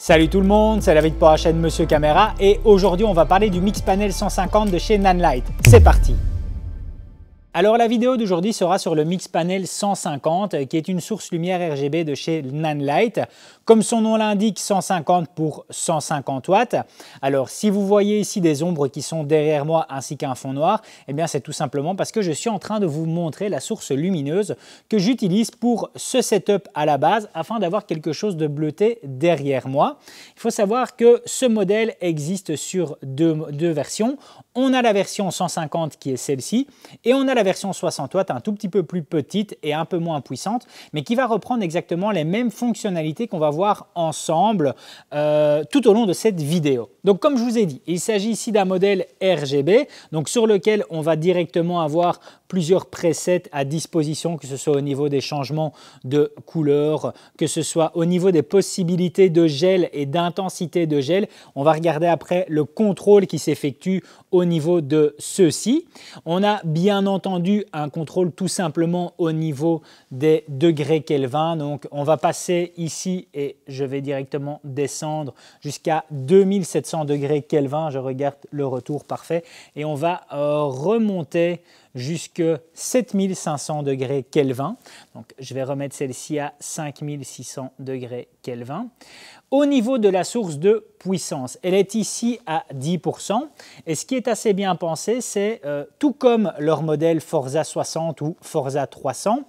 Salut tout le monde, c'est David pour la chaîne Monsieur Caméra et aujourd'hui on va parler du Mix Panel 150 de chez Nanlite. C'est parti alors la vidéo d'aujourd'hui sera sur le Mix Panel 150 euh, qui est une source lumière RGB de chez Nanlite. Comme son nom l'indique, 150 pour 150 watts. Alors si vous voyez ici des ombres qui sont derrière moi ainsi qu'un fond noir, eh bien c'est tout simplement parce que je suis en train de vous montrer la source lumineuse que j'utilise pour ce setup à la base afin d'avoir quelque chose de bleuté derrière moi. Il faut savoir que ce modèle existe sur deux, versions. On a la version 150 qui est celle-ci et on a la version 60 watts un tout petit peu plus petite et un peu moins puissante mais qui va reprendre exactement les mêmes fonctionnalités qu'on va voir ensemble euh, tout au long de cette vidéo. Donc comme je vous ai dit, il s'agit ici d'un modèle RGB, donc sur lequel on va directement avoir plusieurs presets à disposition, que ce soit au niveau des changements de couleur, que ce soit au niveau des possibilités de gel et d'intensité de gel. On va regarder après le contrôle qui s'effectue au niveau de ceux-ci. On a bien entendu un contrôle tout simplement au niveau des degrés Kelvin. Donc on va passer ici et je vais directement descendre jusqu'à 2700 degrés Kelvin. Je regarde le retour parfait et on va euh, remonter jusqu'à 7500 degrés Kelvin. Donc je vais remettre celle-ci à 5600 degrés Kelvin. Au niveau de la source de puissance, elle est ici à 10%. Et ce qui est assez bien pensé, c'est euh, tout comme leur modèle Forza 60 ou Forza 300,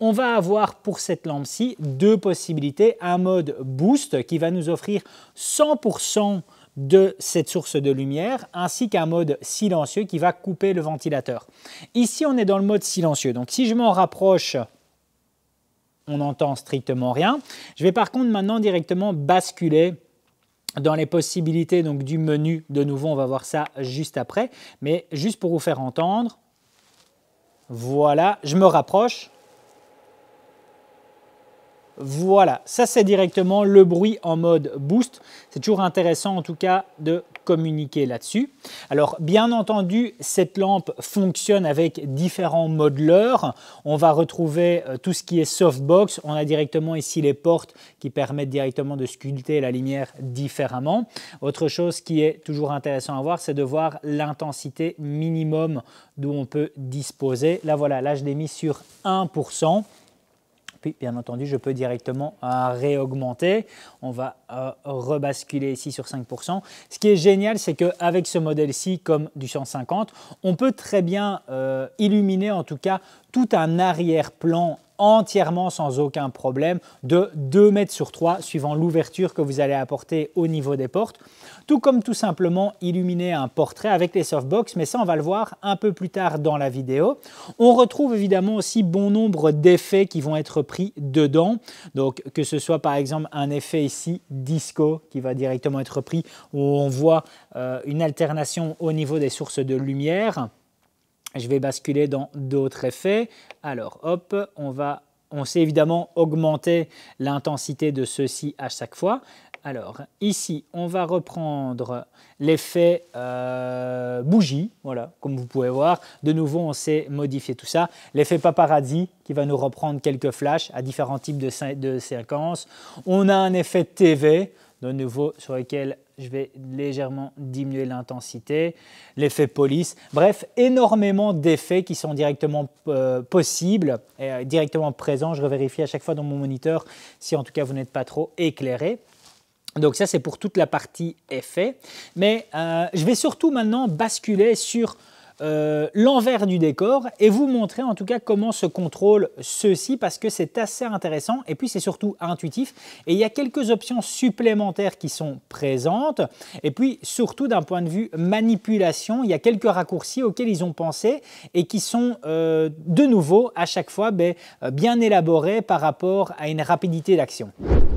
on va avoir pour cette lampe-ci deux possibilités. Un mode boost qui va nous offrir 100% de cette source de lumière, ainsi qu'un mode silencieux qui va couper le ventilateur. Ici, on est dans le mode silencieux. Donc si je m'en rapproche, on n'entend strictement rien. Je vais par contre maintenant directement basculer dans les possibilités donc, du menu. De nouveau, on va voir ça juste après. Mais juste pour vous faire entendre, voilà, je me rapproche. Voilà, ça c'est directement le bruit en mode boost. C'est toujours intéressant en tout cas de communiquer là-dessus. Alors bien entendu, cette lampe fonctionne avec différents modeleurs. On va retrouver euh, tout ce qui est softbox. On a directement ici les portes qui permettent directement de sculpter la lumière différemment. Autre chose qui est toujours intéressant à voir, c'est de voir l'intensité minimum d'où on peut disposer. Là voilà, là je l'ai mis sur 1% bien entendu, je peux directement euh, réaugmenter. On va euh, rebasculer ici sur 5%. Ce qui est génial, c'est qu'avec ce modèle-ci, comme du 150, on peut très bien euh, illuminer en tout cas tout un arrière-plan entièrement sans aucun problème de 2 mètres sur 3 suivant l'ouverture que vous allez apporter au niveau des portes. Tout comme tout simplement illuminer un portrait avec les softbox, mais ça on va le voir un peu plus tard dans la vidéo. On retrouve évidemment aussi bon nombre d'effets qui vont être pris dedans. Donc que ce soit par exemple un effet ici disco qui va directement être pris où on voit euh, une alternation au niveau des sources de lumière. Je vais basculer dans d'autres effets. Alors, hop, on va... On sait évidemment augmenter l'intensité de ceci à chaque fois. Alors, ici, on va reprendre l'effet euh, bougie, voilà, comme vous pouvez voir. De nouveau, on sait modifier tout ça. L'effet paparazzi, qui va nous reprendre quelques flashs à différents types de, de séquences. On a un effet TV, de nouveau, sur lequel je vais légèrement diminuer l'intensité, l'effet police, bref, énormément d'effets qui sont directement euh, possibles, et, euh, directement présents. Je revérifie à chaque fois dans mon moniteur si en tout cas vous n'êtes pas trop éclairé. Donc ça c'est pour toute la partie effet, mais euh, je vais surtout maintenant basculer sur euh, l'envers du décor et vous montrer en tout cas comment se contrôle ceci parce que c'est assez intéressant et puis c'est surtout intuitif et il y a quelques options supplémentaires qui sont présentes et puis surtout d'un point de vue manipulation il y a quelques raccourcis auxquels ils ont pensé et qui sont euh, de nouveau à chaque fois ben, euh, bien élaborés par rapport à une rapidité d'action.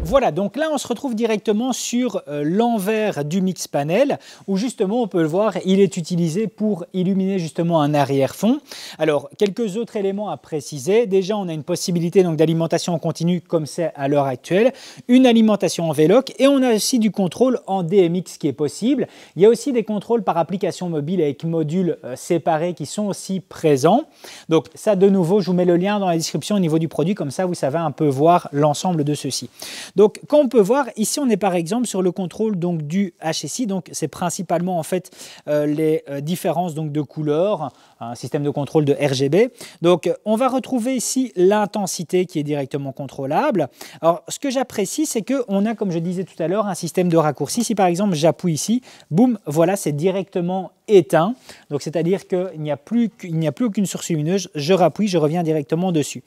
Voilà, donc là on se retrouve directement sur euh, l'envers du mix panel où justement on peut le voir, il est utilisé pour illuminer justement un arrière-fond. Alors quelques autres éléments à préciser. Déjà on a une possibilité donc d'alimentation en continu comme c'est à l'heure actuelle, une alimentation en veloc et on a aussi du contrôle en DMX qui est possible. Il y a aussi des contrôles par application mobile avec modules euh, séparés qui sont aussi présents. Donc ça de nouveau, je vous mets le lien dans la description au niveau du produit comme ça vous savez un peu voir l'ensemble de ceci. Donc, quand on peut voir, ici, on est par exemple sur le contrôle donc, du HSI. Donc, c'est principalement en fait euh, les euh, différences donc, de couleurs, un hein, système de contrôle de RGB. Donc, on va retrouver ici l'intensité qui est directement contrôlable. Alors, ce que j'apprécie, c'est qu'on a, comme je disais tout à l'heure, un système de raccourci. Si par exemple, j'appuie ici, boum, voilà, c'est directement éteint. Donc c'est-à-dire qu'il n'y a, plus, qu'il n'y a plus aucune source lumineuse, je rappuie, je reviens directement dessus.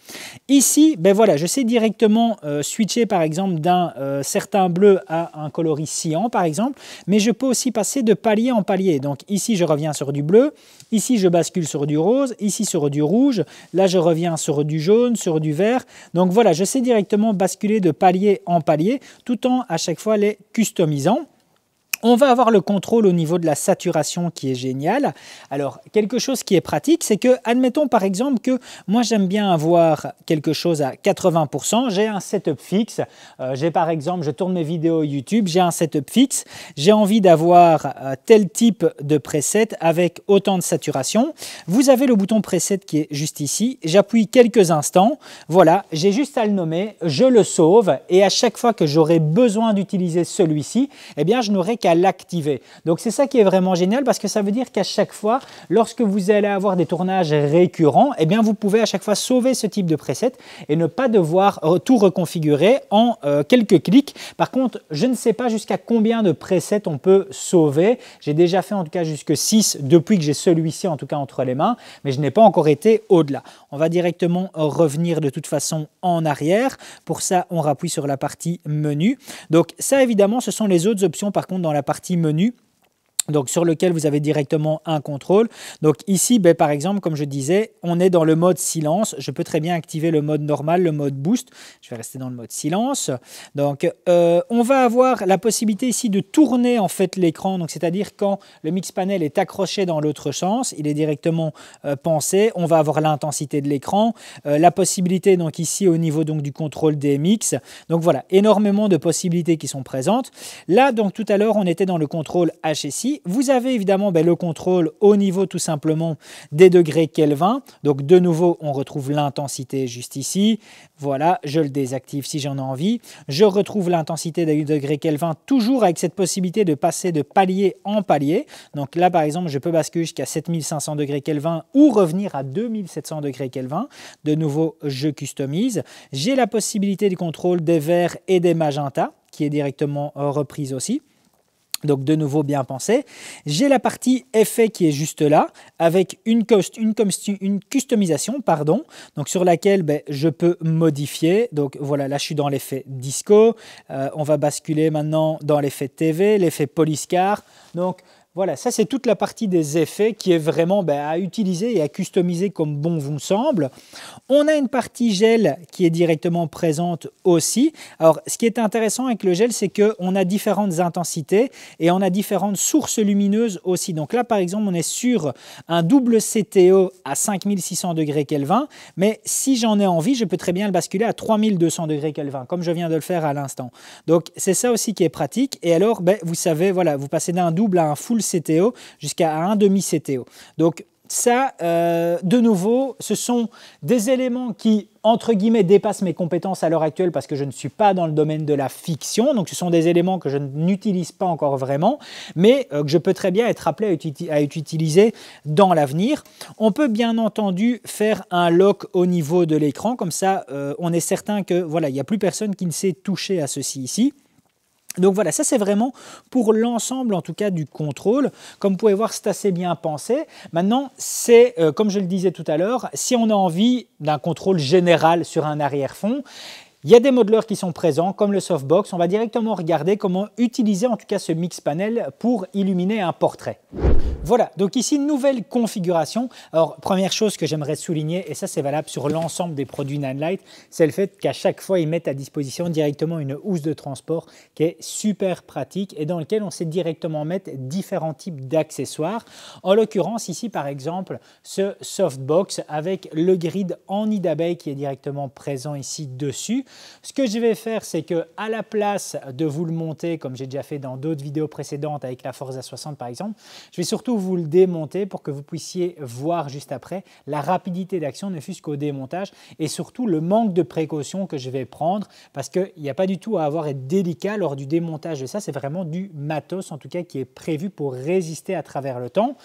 Ici, ben voilà, je sais directement euh, switcher par exemple d'un euh, certain bleu à un coloris cyan par exemple, mais je peux aussi passer de palier en palier. Donc ici je reviens sur du bleu, ici je bascule sur du rose, ici sur du rouge, là je reviens sur du jaune, sur du vert. Donc voilà, je sais directement basculer de palier en palier tout en à chaque fois les customisant. On va avoir le contrôle au niveau de la saturation qui est génial. Alors, quelque chose qui est pratique, c'est que, admettons par exemple que moi j'aime bien avoir quelque chose à 80%, j'ai un setup fixe, euh, j'ai par exemple, je tourne mes vidéos YouTube, j'ai un setup fixe, j'ai envie d'avoir euh, tel type de preset avec autant de saturation. Vous avez le bouton preset qui est juste ici, j'appuie quelques instants, voilà, j'ai juste à le nommer, je le sauve et à chaque fois que j'aurai besoin d'utiliser celui-ci, eh bien je n'aurai qu'à l'activer. Donc c'est ça qui est vraiment génial parce que ça veut dire qu'à chaque fois, lorsque vous allez avoir des tournages récurrents, et eh bien vous pouvez à chaque fois sauver ce type de preset et ne pas devoir euh, tout reconfigurer en euh, quelques clics. Par contre, je ne sais pas jusqu'à combien de presets on peut sauver. J'ai déjà fait en tout cas jusque 6 depuis que j'ai celui-ci en tout cas entre les mains, mais je n'ai pas encore été au-delà. On va directement revenir de toute façon en arrière. Pour ça, on rappuie sur la partie menu. Donc ça évidemment, ce sont les autres options par contre dans la partie menu donc sur lequel vous avez directement un contrôle. Donc ici, ben, par exemple, comme je disais, on est dans le mode silence. Je peux très bien activer le mode normal, le mode boost. Je vais rester dans le mode silence. Donc euh, on va avoir la possibilité ici de tourner en fait l'écran. Donc c'est-à-dire quand le mix panel est accroché dans l'autre sens, il est directement euh, pensé. On va avoir l'intensité de l'écran, euh, la possibilité donc ici au niveau donc du contrôle des mix. Donc voilà, énormément de possibilités qui sont présentes. Là donc tout à l'heure, on était dans le contrôle HSI. Vous avez évidemment ben, le contrôle au niveau tout simplement des degrés Kelvin. Donc de nouveau, on retrouve l'intensité juste ici. Voilà, je le désactive si j'en ai envie. Je retrouve l'intensité des degrés Kelvin toujours avec cette possibilité de passer de palier en palier. Donc là, par exemple, je peux basculer jusqu'à 7500 degrés Kelvin ou revenir à 2700 degrés Kelvin. De nouveau, je customise. J'ai la possibilité de contrôle des verts et des magentas qui est directement reprise aussi. Donc de nouveau bien pensé. J'ai la partie effet qui est juste là, avec une, une, customisation, pardon, donc sur laquelle ben, je peux modifier. Donc voilà, là je suis dans l'effet disco. Euh, on va basculer maintenant dans l'effet TV, l'effet police car. Donc voilà, ça c'est toute la partie des effets qui est vraiment ben, à utiliser et à customiser comme bon vous semble. On a une partie gel qui est directement présente aussi. Alors ce qui est intéressant avec le gel, c'est qu'on a différentes intensités et on a différentes sources lumineuses aussi. Donc là par exemple, on est sur un double CTO à 5600 degrés Kelvin, mais si j'en ai envie, je peux très bien le basculer à 3200 degrés Kelvin, comme je viens de le faire à l'instant. Donc c'est ça aussi qui est pratique. Et alors, ben, vous savez, voilà, vous passez d'un double à un full CTO jusqu'à un demi CTO. Donc ça, euh, de nouveau, ce sont des éléments qui, entre guillemets, dépassent mes compétences à l'heure actuelle parce que je ne suis pas dans le domaine de la fiction. Donc, ce sont des éléments que je n'utilise pas encore vraiment, mais euh, que je peux très bien être appelé à, à utiliser dans l'avenir. On peut bien entendu faire un lock au niveau de l'écran. Comme ça, euh, on est certain que, voilà, il n'y a plus personne qui ne s'est touché à ceci ici. Donc voilà, ça c'est vraiment pour l'ensemble en tout cas du contrôle. Comme vous pouvez voir, c'est assez bien pensé. Maintenant, c'est euh, comme je le disais tout à l'heure, si on a envie d'un contrôle général sur un arrière-fond, il y a des modeleurs qui sont présents, comme le softbox. On va directement regarder comment utiliser en tout cas ce mix panel pour illuminer un portrait. Voilà, donc ici, nouvelle configuration. Alors, première chose que j'aimerais souligner, et ça c'est valable sur l'ensemble des produits Nanlite, c'est le fait qu'à chaque fois, ils mettent à disposition directement une housse de transport qui est super pratique et dans lequel on sait directement mettre différents types d'accessoires. En l'occurrence, ici par exemple, ce softbox avec le grid en d'abeille qui est directement présent ici dessus. Ce que je vais faire, c'est que à la place de vous le monter, comme j'ai déjà fait dans d'autres vidéos précédentes avec la Forza 60 par exemple, je vais surtout vous le démonter pour que vous puissiez voir juste après la rapidité d'action, ne fût-ce qu'au démontage, et surtout le manque de précaution que je vais prendre, parce qu'il n'y a pas du tout à avoir à être délicat lors du démontage de ça, c'est vraiment du matos en tout cas qui est prévu pour résister à travers le temps.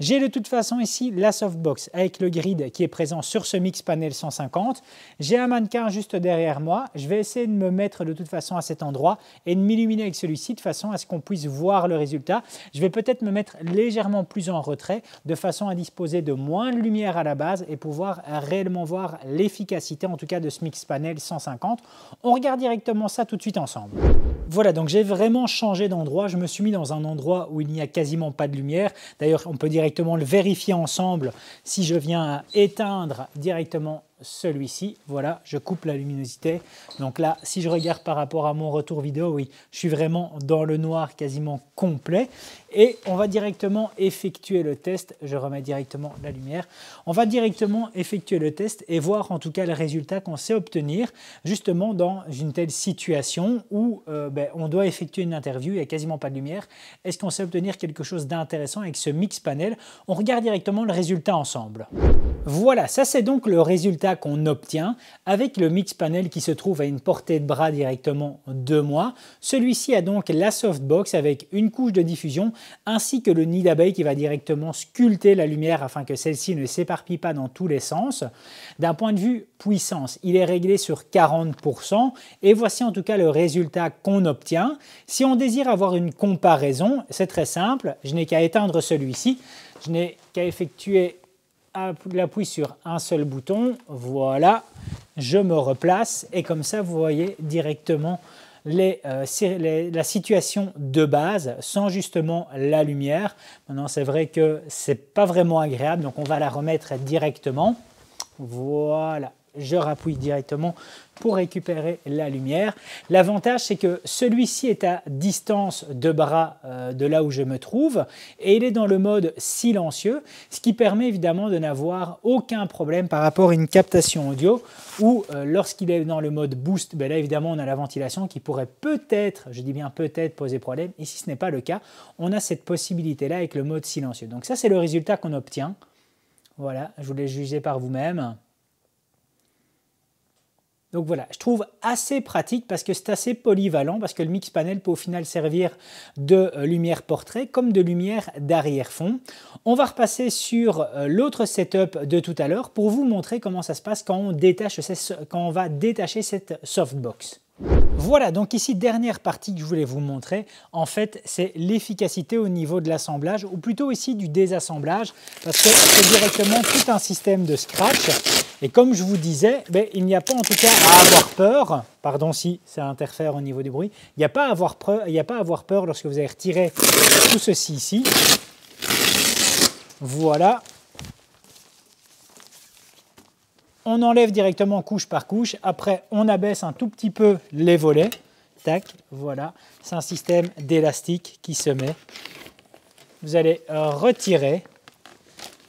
J'ai de toute façon ici la softbox avec le grid qui est présent sur ce mix panel 150. J'ai un mannequin juste derrière moi. Je vais essayer de me mettre de toute façon à cet endroit et de m'illuminer avec celui-ci de façon à ce qu'on puisse voir le résultat. Je vais peut-être me mettre légèrement plus en retrait de façon à disposer de moins de lumière à la base et pouvoir réellement voir l'efficacité en tout cas de ce mix panel 150. On regarde directement ça tout de suite ensemble. Voilà, donc j'ai vraiment changé d'endroit. Je me suis mis dans un endroit où il n'y a quasiment pas de lumière. D'ailleurs, on peut dire le vérifier ensemble. Si je viens éteindre directement celui-ci, voilà, je coupe la luminosité. Donc là, si je regarde par rapport à mon retour vidéo, oui, je suis vraiment dans le noir quasiment complet. Et on va directement effectuer le test. Je remets directement la lumière. On va directement effectuer le test et voir en tout cas le résultat qu'on sait obtenir justement dans une telle situation où euh, ben, on doit effectuer une interview, il n'y a quasiment pas de lumière. Est-ce qu'on sait obtenir quelque chose d'intéressant avec ce mix panel On regarde directement le résultat ensemble. Voilà, ça c'est donc le résultat qu'on obtient avec le mix panel qui se trouve à une portée de bras directement de moi. Celui-ci a donc la softbox avec une couche de diffusion ainsi que le nid d'abeille qui va directement sculpter la lumière afin que celle-ci ne s'éparpille pas dans tous les sens. D'un point de vue puissance, il est réglé sur 40% et voici en tout cas le résultat qu'on obtient. Si on désire avoir une comparaison, c'est très simple, je n'ai qu'à éteindre celui-ci, je n'ai qu'à effectuer l'appui sur un seul bouton, voilà, je me replace et comme ça vous voyez directement euh, la situation de base sans justement la lumière. Maintenant, c'est vrai que c'est pas vraiment agréable, donc on va la remettre directement. Voilà je rappuie directement pour récupérer la lumière. L'avantage, c'est que celui-ci est à distance de bras euh, de là où je me trouve et il est dans le mode silencieux, ce qui permet évidemment de n'avoir aucun problème par rapport à une captation audio ou euh, lorsqu'il est dans le mode boost, ben là évidemment on a la ventilation qui pourrait peut-être, je dis bien peut-être, poser problème et si ce n'est pas le cas, on a cette possibilité-là avec le mode silencieux. Donc ça, c'est le résultat qu'on obtient. Voilà, je vous laisse juger par vous-même. Donc voilà, je trouve assez pratique parce que c'est assez polyvalent, parce que le mix panel peut au final servir de euh, lumière portrait comme de lumière d'arrière-fond. On va repasser sur euh, l'autre setup de tout à l'heure pour vous montrer comment ça se passe quand on, quand on va détacher cette softbox. Voilà, donc ici, dernière partie que je voulais vous montrer, en fait, c'est l'efficacité au niveau de l'assemblage, ou plutôt ici du désassemblage, parce que c'est directement tout un système de scratch. Et comme je vous disais, ben, il n'y a pas en tout cas à avoir peur, pardon si ça interfère au niveau du bruit, il n'y a, pas à avoir peur, a pas avoir peur lorsque vous allez retirer tout ceci ici. Voilà. On enlève directement couche par couche. Après, on abaisse un tout petit peu les volets. Tac, voilà. C'est un système d'élastique qui se met. Vous allez retirer.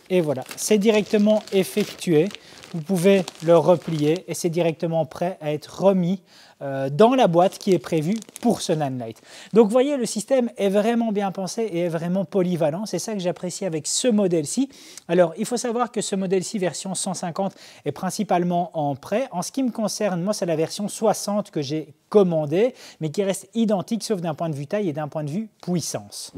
Et voilà, c'est directement effectué vous pouvez le replier et c'est directement prêt à être remis euh, dans la boîte qui est prévue pour ce Nanlite. Donc vous voyez, le système est vraiment bien pensé et est vraiment polyvalent. C'est ça que j'apprécie avec ce modèle-ci. Alors il faut savoir que ce modèle-ci, version 150, est principalement en prêt. En ce qui me concerne, moi c'est la version 60 que j'ai commandée, mais qui reste identique sauf d'un point de vue taille et d'un point de vue puissance.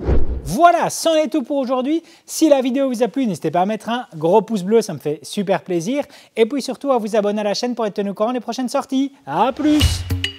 Voilà, c'en est tout pour aujourd'hui. Si la vidéo vous a plu, n'hésitez pas à mettre un gros pouce bleu, ça me fait super plaisir. Et puis surtout à vous abonner à la chaîne pour être tenu au courant des prochaines sorties. A plus